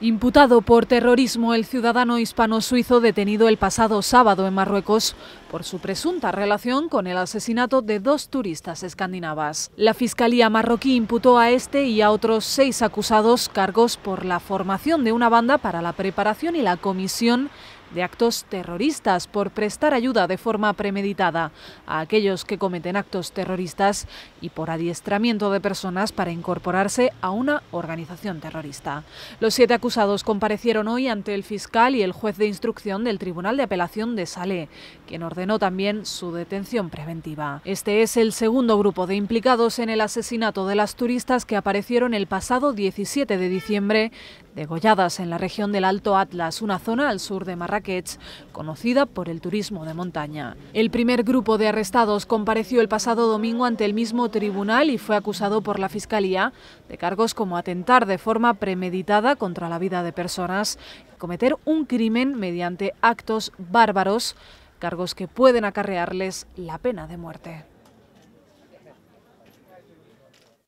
Imputado por terrorismo, el ciudadano hispano-suizo detenido el pasado sábado en Marruecos por su presunta relación con el asesinato de dos turistas escandinavas. La Fiscalía marroquí imputó a este y a otros seis acusados cargos por la formación de una banda para la preparación y la comisión de actos terroristas por prestar ayuda de forma premeditada a aquellos que cometen actos terroristas y por adiestramiento de personas para incorporarse a una organización terrorista. Los siete acusados comparecieron hoy ante el fiscal y el juez de instrucción del Tribunal de Apelación de Salé, quien ordenó también su detención preventiva. Este es el segundo grupo de implicados en el asesinato de las turistas que aparecieron el pasado 17 de diciembre degolladas en la región del Alto Atlas, una zona al sur de Marrakech conocida por el turismo de montaña. El primer grupo de arrestados compareció el pasado domingo ante el mismo tribunal y fue acusado por la Fiscalía de cargos como atentar de forma premeditada contra la vida de personas y cometer un crimen mediante actos bárbaros, cargos que pueden acarrearles la pena de muerte.